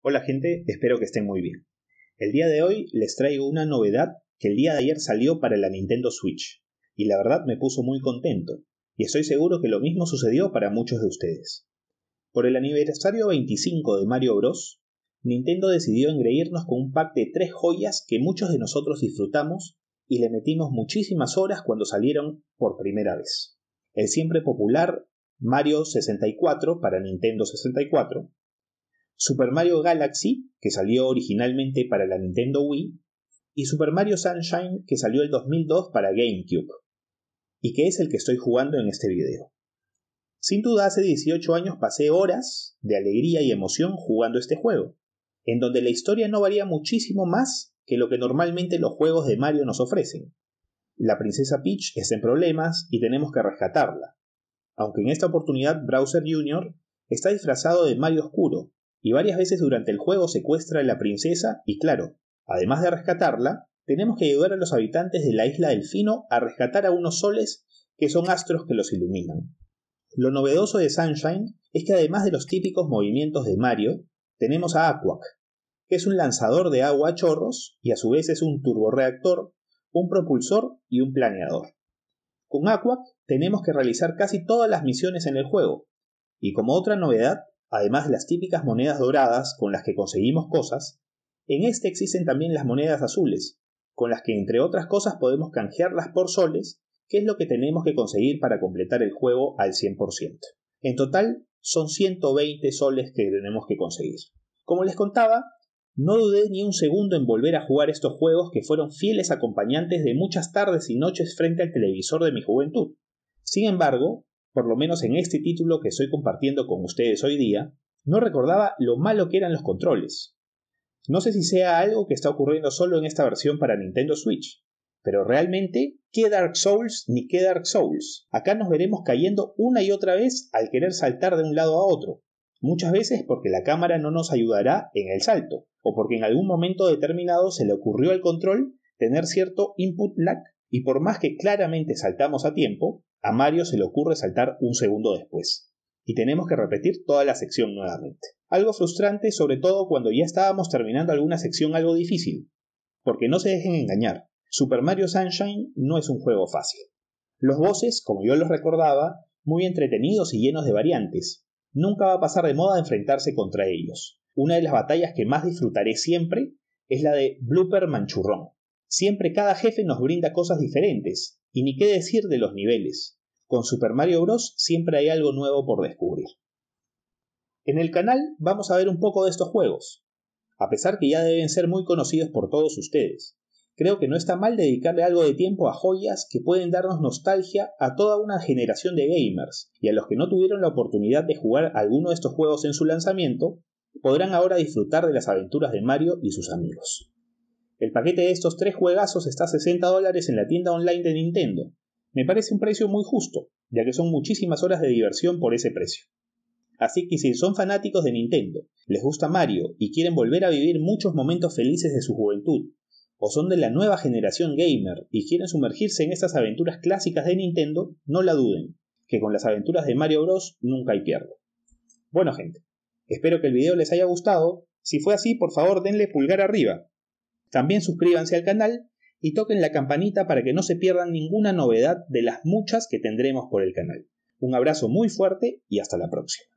Hola gente, espero que estén muy bien. El día de hoy les traigo una novedad que el día de ayer salió para la Nintendo Switch, y la verdad me puso muy contento, y estoy seguro que lo mismo sucedió para muchos de ustedes. Por el aniversario 25 de Mario Bros, Nintendo decidió engreírnos con un pack de tres joyas que muchos de nosotros disfrutamos y le metimos muchísimas horas cuando salieron por primera vez. El siempre popular Mario 64 para Nintendo 64, Super Mario Galaxy, que salió originalmente para la Nintendo Wii, y Super Mario Sunshine, que salió el 2002 para GameCube, y que es el que estoy jugando en este video. Sin duda, hace 18 años pasé horas de alegría y emoción jugando este juego, en donde la historia no varía muchísimo más que lo que normalmente los juegos de Mario nos ofrecen. La princesa Peach está en problemas y tenemos que rescatarla, aunque en esta oportunidad Browser Jr. está disfrazado de Mario Oscuro, y varias veces durante el juego secuestra a la princesa y claro, además de rescatarla, tenemos que ayudar a los habitantes de la isla Fino a rescatar a unos soles que son astros que los iluminan. Lo novedoso de Sunshine es que además de los típicos movimientos de Mario, tenemos a Aquac, que es un lanzador de agua a chorros y a su vez es un turboreactor un propulsor y un planeador. Con Aquac tenemos que realizar casi todas las misiones en el juego, y como otra novedad Además de las típicas monedas doradas con las que conseguimos cosas, en este existen también las monedas azules, con las que entre otras cosas podemos canjearlas por soles, que es lo que tenemos que conseguir para completar el juego al 100%. En total son 120 soles que tenemos que conseguir. Como les contaba, no dudé ni un segundo en volver a jugar estos juegos que fueron fieles acompañantes de muchas tardes y noches frente al televisor de mi juventud. Sin embargo, por lo menos en este título que estoy compartiendo con ustedes hoy día, no recordaba lo malo que eran los controles. No sé si sea algo que está ocurriendo solo en esta versión para Nintendo Switch, pero realmente, ¿qué Dark Souls ni qué Dark Souls? Acá nos veremos cayendo una y otra vez al querer saltar de un lado a otro, muchas veces porque la cámara no nos ayudará en el salto, o porque en algún momento determinado se le ocurrió al control tener cierto input lag, y por más que claramente saltamos a tiempo, a Mario se le ocurre saltar un segundo después. Y tenemos que repetir toda la sección nuevamente. Algo frustrante, sobre todo cuando ya estábamos terminando alguna sección algo difícil. Porque no se dejen engañar, Super Mario Sunshine no es un juego fácil. Los voces, como yo los recordaba, muy entretenidos y llenos de variantes. Nunca va a pasar de moda enfrentarse contra ellos. Una de las batallas que más disfrutaré siempre es la de Blooper Manchurrón, Siempre cada jefe nos brinda cosas diferentes, y ni qué decir de los niveles. Con Super Mario Bros. siempre hay algo nuevo por descubrir. En el canal vamos a ver un poco de estos juegos, a pesar que ya deben ser muy conocidos por todos ustedes. Creo que no está mal dedicarle algo de tiempo a joyas que pueden darnos nostalgia a toda una generación de gamers, y a los que no tuvieron la oportunidad de jugar alguno de estos juegos en su lanzamiento, podrán ahora disfrutar de las aventuras de Mario y sus amigos. El paquete de estos tres juegazos está a 60 dólares en la tienda online de Nintendo. Me parece un precio muy justo, ya que son muchísimas horas de diversión por ese precio. Así que si son fanáticos de Nintendo, les gusta Mario y quieren volver a vivir muchos momentos felices de su juventud, o son de la nueva generación gamer y quieren sumergirse en estas aventuras clásicas de Nintendo, no la duden, que con las aventuras de Mario Bros nunca hay pierdo. Bueno gente, espero que el video les haya gustado, si fue así por favor denle pulgar arriba también suscríbanse al canal y toquen la campanita para que no se pierdan ninguna novedad de las muchas que tendremos por el canal. Un abrazo muy fuerte y hasta la próxima.